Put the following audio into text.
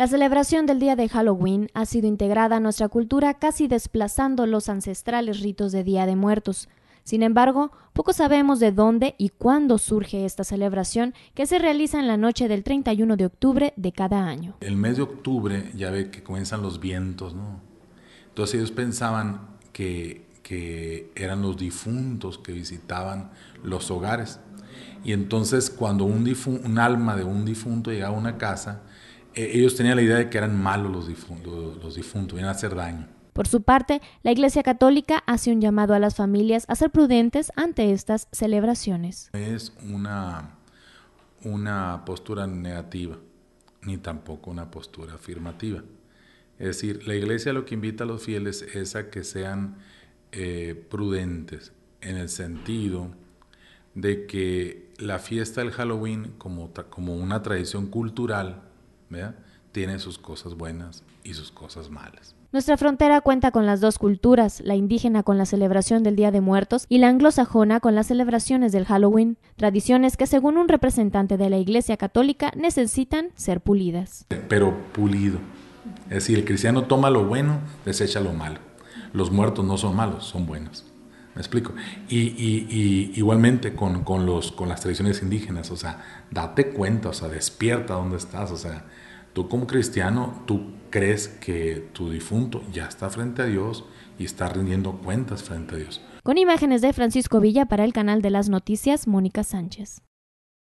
La celebración del día de Halloween ha sido integrada a nuestra cultura casi desplazando los ancestrales ritos de Día de Muertos. Sin embargo, poco sabemos de dónde y cuándo surge esta celebración que se realiza en la noche del 31 de octubre de cada año. El mes de octubre ya ve que comienzan los vientos, ¿no? Entonces ellos pensaban que, eran los difuntos que visitaban los hogares. Y entonces cuando un, un alma de un difunto llegaba a una casa, eh, ellos tenían la idea de que eran malos los, difuntos, iban a hacer daño. Por su parte, la Iglesia Católica hace un llamado a las familias a ser prudentes ante estas celebraciones. Es una, una postura negativa, ni tampoco una postura afirmativa. Es decir, la Iglesia lo que invita a los fieles es a que sean eh, prudentes, en el sentido de que la fiesta del Halloween, como, como una tradición cultural, tiene sus cosas buenas y sus cosas malas. Nuestra frontera cuenta con las dos culturas, la indígena con la celebración del Día de Muertos y la anglosajona con las celebraciones del Halloween, tradiciones que según un representante de la Iglesia Católica necesitan ser pulidas. Pero pulido. Es decir, el cristiano toma lo bueno, desecha lo malo. Los muertos no son malos, son buenos. Me explico. Y, igualmente con, los, con las tradiciones indígenas, o sea, date cuenta, o sea, despierta dónde estás, o sea, tú como cristiano, tú crees que tu difunto ya está frente a Dios y está rindiendo cuentas frente a Dios. Con imágenes de Francisco Villa para el canal de las noticias, Mónica Sánchez.